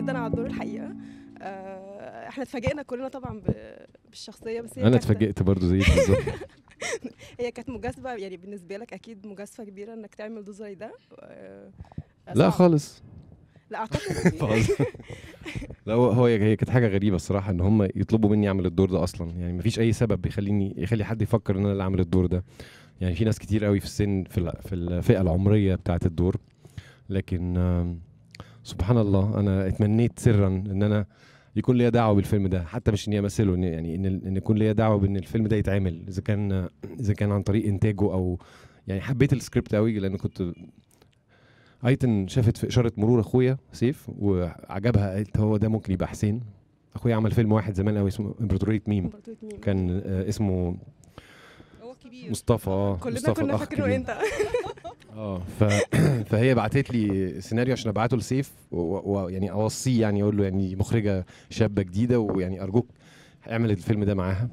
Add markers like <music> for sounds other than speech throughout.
جدا على الدور الحقيقه آه، احنا اتفاجئنا كلنا طبعا بالشخصيه بس انا اتفاجئت برضو زي بالظبط <laughs> هي كانت مجازفه يعني بالنسبه لك اكيد مجازفه كبيره انك تعمل دور زي ده آه، لا خالص لا اعتقد <laughs> <laughs> لا هو هي كانت حاجه غريبه الصراحه ان هم يطلبوا مني اعمل الدور ده اصلا يعني مفيش اي سبب يخليني يخلي حد يفكر ان انا اللي اعمل الدور ده يعني في ناس كتير قوي في السن في في الفئه العمريه بتاعه الدور لكن سبحان الله انا اتمنيت سرا ان انا يكون ليا دعوه بالفيلم ده حتى مش اني امثله إن يعني ان ان يكون ليا دعوه بان الفيلم ده يتعمل اذا كان اذا كان عن طريق انتاجه او يعني حبيت السكريبت قوي لان كنت ايتن شافت في اشاره مرور اخويا سيف وعجبها قالت هو ده ممكن يبقى حسين اخويا عمل فيلم واحد زمان قوي اسمه امبراطوريه ميم كان آه، اسمه مصطفى آه، كلنا مصطفى كنا فاكرينه انت <laughs> اه ف... <clears throat> فهي بعتت لي سيناريو عشان ابعته لسيف ويعني و... يعني اوصيه يعني اقول له يعني مخرجه شابه جديده ويعني ارجوك اعمل الفيلم ده معاها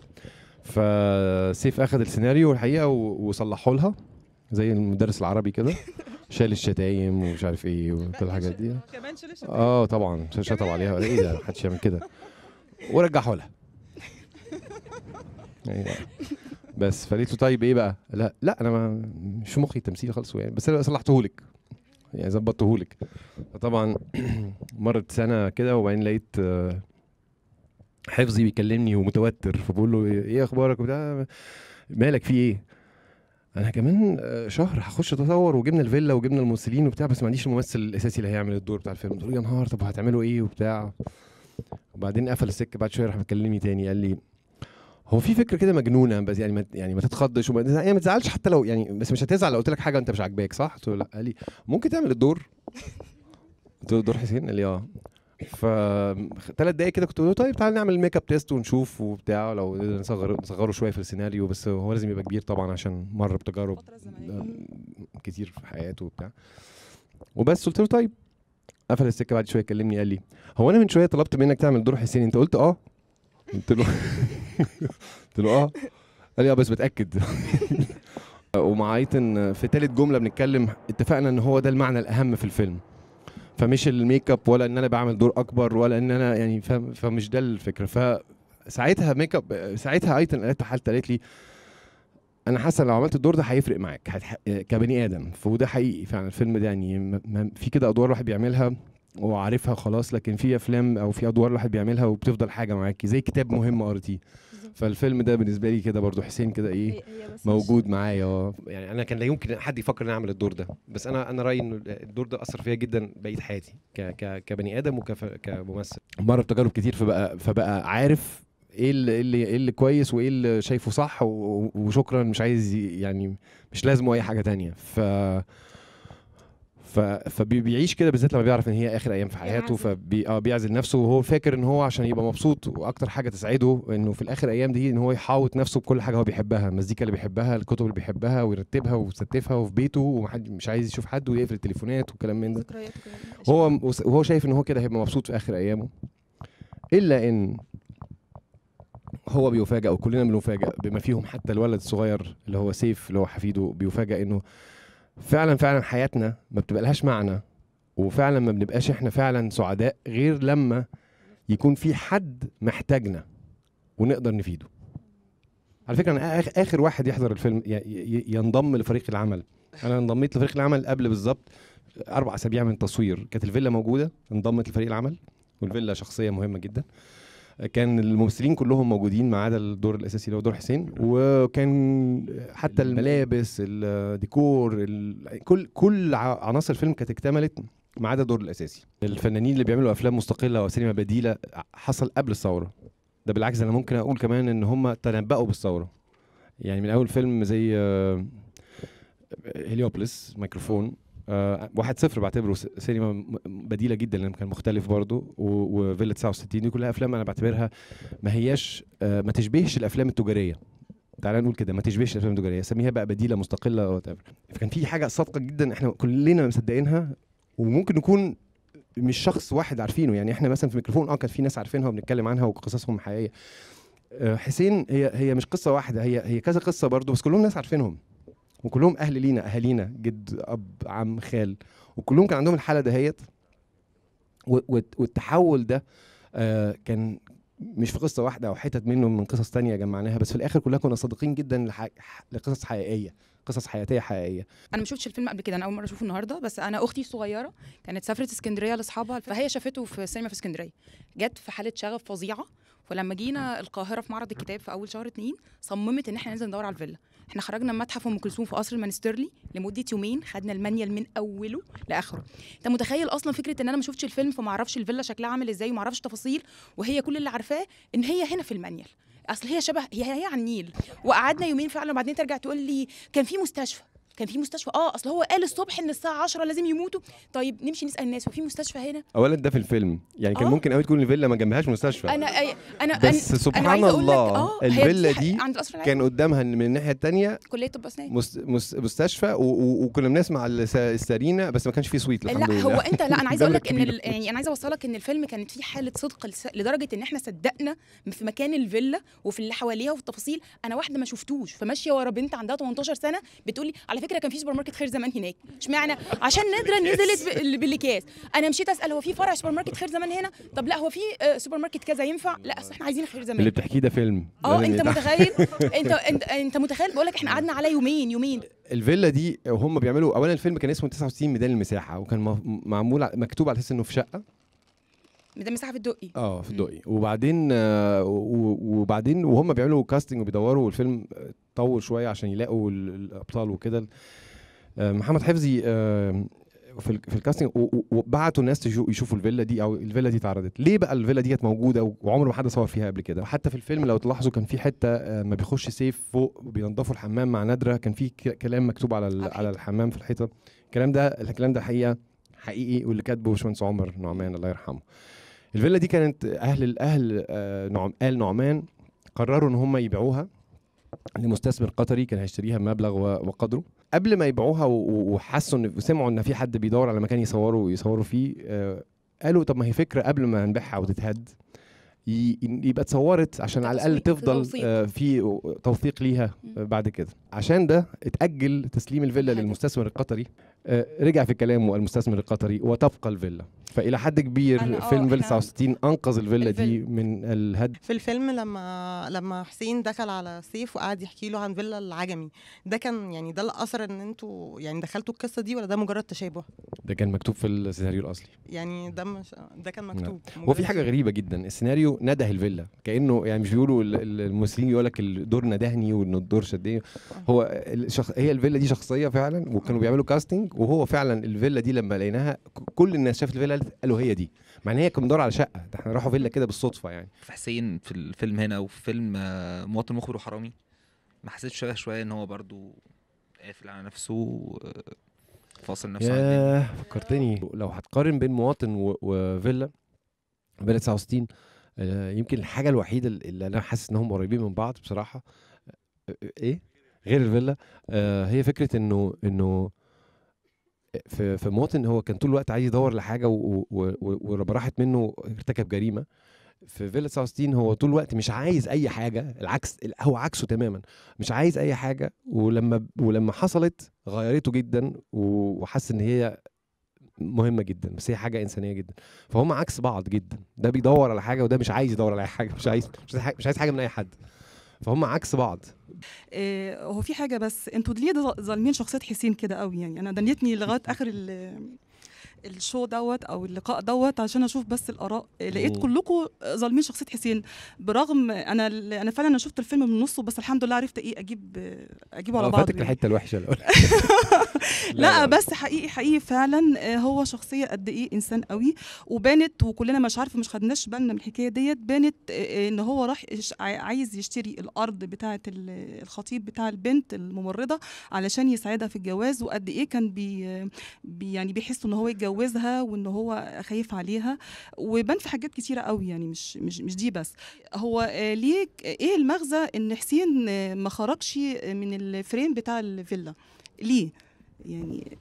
فسيف اخذ السيناريو الحقيقه و... وصلحه لها زي المدرس العربي كده <laughs> شال الشتايم ومش عارف ايه وكل الحاجات دي كمان شال الشتايم اه طبعا شطب عليها ايه ده محدش يعمل كده ورجعه لها <laughs> أيوة. بس فقلت له طيب ايه بقى؟ لا لا انا ما مش مخي تمثيل خالص يعني بس انا صلحته لك يعني ظبطته لك فطبعا <clears throat> مرت سنه كده وبعدين لقيت آه، حفظي بيكلمني ومتوتر فبقول له إيه،, ايه اخبارك وبتاع مالك في ايه؟ انا كمان آه، شهر هخش اتصور وجبنا الفيلا وجبنا الممثلين وبتاع بس ما عنديش الممثل الاساسي اللي هيعمل الدور بتاع الفيلم تقول يا نهار طب هتعملوا ايه وبتاع وبعدين قفل السكه بعد شويه راح مكلمني تاني قال لي هو في فكره كده مجنونه بس يعني ما يعني ما تتخضش وما يعني ما تزعلش حتى لو يعني بس مش هتزعل لو قلت لك حاجه انت مش عاجباك صح؟ قلت له لا قال لي ممكن تعمل الدور؟ قلت له دور حسين؟ قال لي اه ف ثلاث دقايق كده كنت بقول طيب تعالى نعمل ميك اب تيست ونشوف وبتاع لو نصغر نصغره شويه في السيناريو بس هو لازم يبقى كبير طبعا عشان مر بتجارب كتير في حياته وبتاع وبس قلت له طيب قفل السكه بعد شويه كلمني قال لي هو انا من شويه طلبت منك تعمل دور حسين انت قلت اه قلت له قلت له اه قال لي اه بس بتاكد <laughs> ومع ايتن في ثالث جمله بنتكلم اتفقنا ان هو ده المعنى الاهم في الفيلم فمش الميك اب ولا ان انا بعمل دور اكبر ولا ان انا يعني فمش ده الفكره فساعتها ميك اب ساعتها ايتن قالت حالتها قالت لي انا حاسه لو عملت الدور ده هيفرق معاك كبني ادم فده حقيقي فعلا الفيلم ده يعني في كده ادوار الواحد بيعملها وعارفها خلاص لكن في افلام او في ادوار الواحد بيعملها وبتفضل حاجه معاكي زي كتاب مهم قريتيه فالفيلم ده بالنسبه لي كده برضو حسين كده ايه موجود معايا اه يعني انا كان لا يمكن حد يفكر اني اعمل الدور ده بس انا انا رايي ان الدور ده اثر فيا جدا بقيه حياتي ك ك كبني ادم وكممثل مر بتجارب كتير فبقى فبقى عارف ايه اللي ايه اللي إيه كويس وايه اللي شايفه صح وشكرا مش عايز يعني مش لازمه اي حاجه تانية ف ف... فبيعيش كده بالذات لما بيعرف ان هي اخر ايام في حياته فبي اه بيعزل نفسه وهو فاكر ان هو عشان يبقى مبسوط واكتر حاجه تسعده انه في الاخر ايام دي ان هو يحاوط نفسه بكل حاجه هو بيحبها المزيكا اللي بيحبها الكتب اللي بيحبها ويرتبها ويستفها وفي بيته مش عايز يشوف حد ويقفل التليفونات وكلام من ده هو وهو شايف ان هو كده هيبقى مبسوط في اخر ايامه الا ان هو بيفاجئ وكلنا بنفاجئ بما فيهم حتى الولد الصغير اللي هو سيف اللي هو حفيده بيفاجئ انه فعلا فعلا حياتنا ما بتبقالهاش معنى وفعلا ما بنبقاش احنا فعلا سعداء غير لما يكون في حد محتاجنا ونقدر نفيده على فكره انا اخر واحد يحضر الفيلم ينضم لفريق العمل انا انضميت لفريق العمل قبل بالظبط اربع اسابيع من التصوير كانت الفيلا موجوده انضمت لفريق العمل والفيلا شخصيه مهمه جدا كان الممثلين كلهم موجودين ما عدا الدور الاساسي اللي هو دور حسين وكان حتى الملابس الديكور كل كل عناصر الفيلم كانت اكتملت ما عدا الدور الاساسي الفنانين اللي بيعملوا افلام مستقله وسينما بديله حصل قبل الثوره ده بالعكس انا ممكن اقول كمان ان هم تنبأوا بالثوره يعني من اول فيلم زي آه، هيليوبلس ميكروفون آه واحد صفر بعتبره سينما بديله جدا لان كان مختلف برضه وفيلا 69 دي كلها افلام انا بعتبرها ما هياش آه ما تشبهش الافلام التجاريه تعالى نقول كده ما تشبهش الافلام التجاريه سميها بقى بديله مستقله او فكان في حاجه صادقه جدا احنا كلنا مصدقينها وممكن نكون مش شخص واحد عارفينه يعني احنا مثلا في ميكروفون اه كان في ناس عارفينها وبنتكلم عنها وقصصهم حقيقيه آه، حسين هي هي مش قصه واحده هي هي كذا قصه برضه بس كلهم ناس عارفينهم وكلهم اهل لينا اهالينا جد اب عم خال وكلهم كان عندهم الحاله دهيت والتحول ده آه، كان مش في قصه واحده او حتت منه من قصص تانية جمعناها بس في الاخر كلها كنا صادقين جدا لقصص حقيقيه قصص حياتيه حقيقيه انا ما شفتش الفيلم قبل كده انا اول مره اشوفه النهارده بس انا اختي الصغيره كانت سافرت اسكندريه لاصحابها فهي شافته في سينما في اسكندريه جت في حاله شغف فظيعه ولما جينا آه. القاهره في معرض الكتاب في اول شهر اتنين صممت ان احنا ننزل ندور على الفيلا احنا خرجنا من متحف ام كلثوم في قصر المانسترلي لمده يومين خدنا المانيال من اوله لاخره انت متخيل اصلا فكره ان انا ما شفتش الفيلم فما اعرفش الفيلا شكلها عامل ازاي وما اعرفش تفاصيل وهي كل اللي عارفاه ان هي هنا في المانيال اصل هي شبه هي هي على النيل وقعدنا يومين فعلا وبعدين ترجع تقول لي كان في مستشفى كان في مستشفى اه اصل هو قال الصبح ان الساعه 10 لازم يموتوا طيب نمشي نسال الناس وفي مستشفى هنا اولا ده في الفيلم يعني كان آه. ممكن قوي تكون الفيلا ما جنبهاش مستشفى انا انا بس أنا سبحان أنا الله آه الفيلا دي كان قدامها من الناحيه الثانيه كليه طب اسنان مستشفى وكنا بنسمع السارينا بس ما كانش في سويت الحمد لله لا هو انت لا انا <laughs> عايزه اقول لك ان يعني انا عايزه اوصلك ان الفيلم كانت فيه حاله صدق لدرجه ان احنا صدقنا في مكان الفيلا وفي اللي حواليها وفي التفاصيل انا واحده ما شفتوش فماشيه ورا بنت عندها 18 سنه بتقولي على فكره كان في سوبر ماركت خير زمان هناك اشمعنى عشان ندره نزلت بالاكياس انا مشيت اسال هو في فرع سوبر ماركت خير زمان هنا طب لا هو في آه، سوبر ماركت كذا ينفع لا اصل احنا عايزين خير زمان اللي بتحكيه ده فيلم اه انت إيه؟ متخيل <laughs> انت انت متخيل بقول لك احنا قعدنا على يومين يومين الفيلا دي هم بيعملوا اولا الفيلم كان اسمه 69 ميدان المساحه وكان معمول مكتوب على اساس انه في شقه ده مساحه في الدقي اه في الدقي وبعدين آه وبعدين وهم بيعملوا كاستنج وبيدوروا والفيلم آه، طول شويه عشان يلاقوا الابطال وكده آه محمد حفظي آه في في الكاستنج وبعتوا الناس يشوفوا الفيلا دي او الفيلا دي اتعرضت ليه بقى الفيلا دي كانت موجوده وعمر ما حد صور فيها قبل كده حتى في الفيلم لو تلاحظوا كان في حته آه، ما بيخش سيف فوق بينضفوا الحمام مع نادره كان في كلام مكتوب على على الحمام في الحيطه الكلام ده الكلام ده حقيقه حقيقي واللي كاتبه باشمهندس عمر نعمان الله يرحمه الفيلا دي كانت اهل الاهل آه، نعم ال نعمان قرروا ان هم يبيعوها لمستثمر قطري كان هيشتريها بمبلغ وقدره قبل ما يبيعوها وحسوا ان سمعوا ان في حد بيدور على مكان يصوروا يصوروا فيه آه، قالوا طب ما هي فكره قبل ما نبيعها وتتهد يبقى اتصورت عشان على الاقل تفضل آه، في توثيق ليها بعد كده عشان ده اتاجل تسليم الفيلا للمستثمر القطري آه، رجع في كلامه المستثمر القطري وتبقى الفيلا فالى حد كبير آه، فيلم فيلا 69 انقذ الفيلا دي من الهد في الفيلم لما لما حسين دخل على سيف وقعد يحكي له عن فيلا العجمي ده كان يعني ده الاثر ان انتوا يعني دخلتوا القصه دي ولا ده مجرد تشابه ده كان مكتوب في السيناريو الاصلي يعني ده مش ده كان مكتوب هو نعم. في حاجه غريبه جدا السيناريو نده الفيلا كانه يعني مش بيقولوا الممثلين يقول لك الدور ندهني وان الدور شدني هو الشخ... هي الفيلا دي شخصيه فعلا وكانوا بيعملوا كاستنج وهو فعلا الفيلا دي لما لقيناها كل الناس شافت الفيلا قالوا هي دي مع ان هي كانت على شقه ده احنا راحوا فيلا كده بالصدفه يعني في حسين في الفيلم هنا وفي فيلم آه، مواطن مخبر وحرامي ما حسيتش شويه شويه ان هو برضو قافل على نفسه فاصل نفسه ياه فكرتني لو هتقارن بين مواطن وفيلا فيلا 69 آه، يمكن الحاجه الوحيده اللي انا حاسس انهم قريبين من بعض بصراحه آه، آه، ايه غير الفيلا هي فكره انه انه في في مواطن هو كان طول الوقت عايز يدور لحاجه ولما راحت منه ارتكب جريمه في فيلا 69 هو طول الوقت مش عايز اي حاجه العكس هو عكسه تماما مش عايز اي حاجه ولما ولما حصلت غيرته جدا وحس ان هي مهمه جدا بس هي حاجه انسانيه جدا فهم عكس بعض جدا ده بيدور على حاجه وده مش عايز يدور على اي حاجه مش عايز مش عايز, حاجه من اي حد فهم عكس بعض آه، هو في حاجه بس انتوا ليه ظالمين شخصيه حسين كده قوي يعني انا دنيتني لغايه اخر الشو دوت او اللقاء دوت عشان اشوف بس الاراء آه، لقيت كلكم ظالمين شخصيه حسين برغم انا انا فعلا انا شفت الفيلم من نصه بس الحمد لله عرفت ايه اجيب اجيبه على بعض فاتك يعني. الحته الوحشه الاول <laughs> <laughs> لا بس حقيقي حقيقي فعلا آه، هو شخصيه قد ايه انسان قوي وبانت وكلنا مش عارفه مش خدناش بالنا من الحكايه ديت بانت آه، ان هو راح عايز يشتري الارض بتاعه الخطيب بتاع البنت الممرضه علشان يساعدها في الجواز وقد ايه كان بي يعني بيحس ان هو يتجوز يجوزها وان هو خايف عليها وبان في حاجات كتيره قوي يعني مش مش مش دي بس هو آه، ليه ايه المغزى ان حسين ما خرجش من الفريم بتاع الفيلا ليه يعني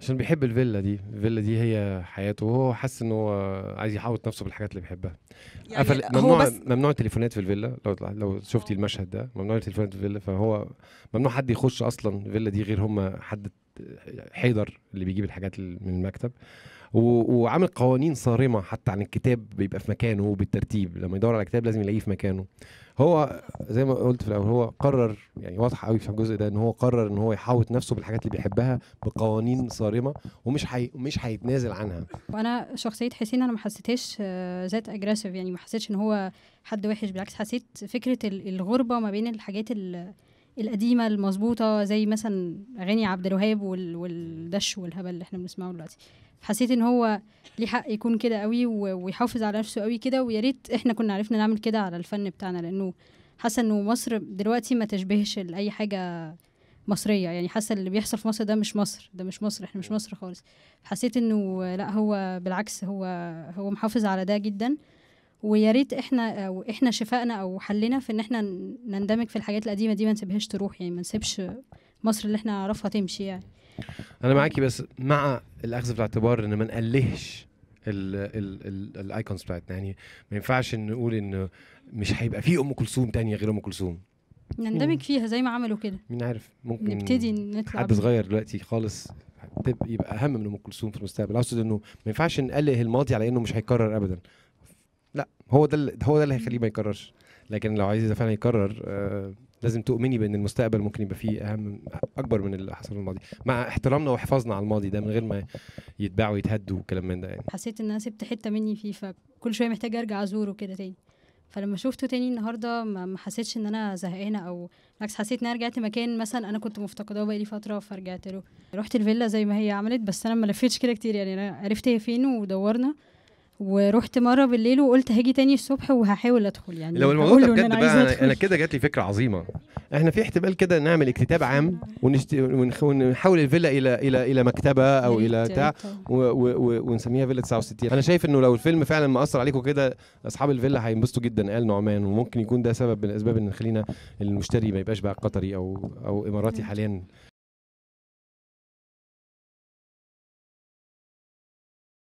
عشان بيحب الفيلا دي الفيلا دي هي حياته وهو حاسس ان هو عايز يحوط نفسه بالحاجات اللي بيحبها يعني قفل ممنوع ممنوع التليفونات في الفيلا لو لو شفتي المشهد ده ممنوع التليفونات في الفيلا فهو ممنوع حد يخش اصلا الفيلا دي غير هم حد حيدر اللي بيجيب الحاجات من المكتب وعامل قوانين صارمه حتى عن الكتاب بيبقى في مكانه وبالترتيب لما يدور على كتاب لازم يلاقيه في مكانه هو زي ما قلت في الاول هو قرر يعني واضح قوي في الجزء ده ان هو قرر ان هو يحاوط نفسه بالحاجات اللي بيحبها بقوانين صارمه ومش حي... مش هيتنازل عنها وانا شخصيه حسين انا ما حسيتهاش آه، ذات اجريسيف يعني ما حسيتش ان هو حد وحش بالعكس حسيت فكره الغربه ما بين الحاجات اللي القديمه المظبوطه زي مثلا اغاني عبد الوهاب والدش والهبل اللي احنا بنسمعه دلوقتي حسيت ان هو ليه حق يكون كده قوي ويحافظ على نفسه قوي كده ويا ريت احنا كنا عرفنا نعمل كده على الفن بتاعنا لانه حاسه انه مصر دلوقتي ما تشبهش لاي حاجه مصريه يعني حاسه اللي بيحصل في مصر ده مش مصر ده مش مصر احنا مش مصر خالص حسيت انه لا هو بالعكس هو هو محافظ على ده جدا ويا ريت احنا او احنا شفائنا او حلنا في ان احنا نندمج في الحاجات القديمه دي ما نسيبهاش تروح يعني ما نسيبش مصر اللي احنا نعرفها تمشي يعني انا معاكي بس مع الاخذ في الاعتبار ان ما نقلهش الايكونز بتاعتنا يعني ما ينفعش نقول ان مش هيبقى في ام كلثوم تانية غير ام كلثوم نندمج فيها زي ما عملوا كده مين عارف ممكن نبتدي نطلع حد صغير دلوقتي خالص يبقى اهم من ام كلثوم في المستقبل اقصد انه ما ينفعش نقلق الماضي على انه مش هيكرر ابدا هو ده هو ده اللي هيخليه ما يكررش لكن لو عايز فعلا يكرر آه لازم تؤمني بان المستقبل ممكن يبقى فيه اهم اكبر من اللي حصل في الماضي مع احترامنا وحفاظنا على الماضي ده من غير ما يتباع ويتهد وكلام من ده يعني حسيت ان انا سبت حته مني فيه فكل شويه محتاجه ارجع ازوره كده تاني فلما شفته تاني النهارده ما حسيتش ان انا زهقانه او بالعكس حسيت ان انا رجعت مكان مثلا انا كنت مفتقداه بقالي فتره فرجعت له رحت الفيلا زي ما هي عملت بس انا ما لفيتش كده كتير يعني انا عرفت هي فين ودورنا ورحت مره بالليل وقلت هاجي تاني الصبح وهحاول ادخل يعني لو الموضوع ده بجد بقى انا, أنا كده جات لي فكره عظيمه احنا في احتمال كده نعمل اكتتاب عام ونشت... ونحول الفيلا الى الى الى مكتبه او الى بتاع و... و... و... ونسميها فيلا 69 انا شايف انه لو الفيلم فعلا مأثر عليكم كده اصحاب الفيلا هينبسطوا جدا قال نعمان وممكن يكون ده سبب من الاسباب ان خلينا المشتري ما يبقاش بقى قطري او او اماراتي حاليا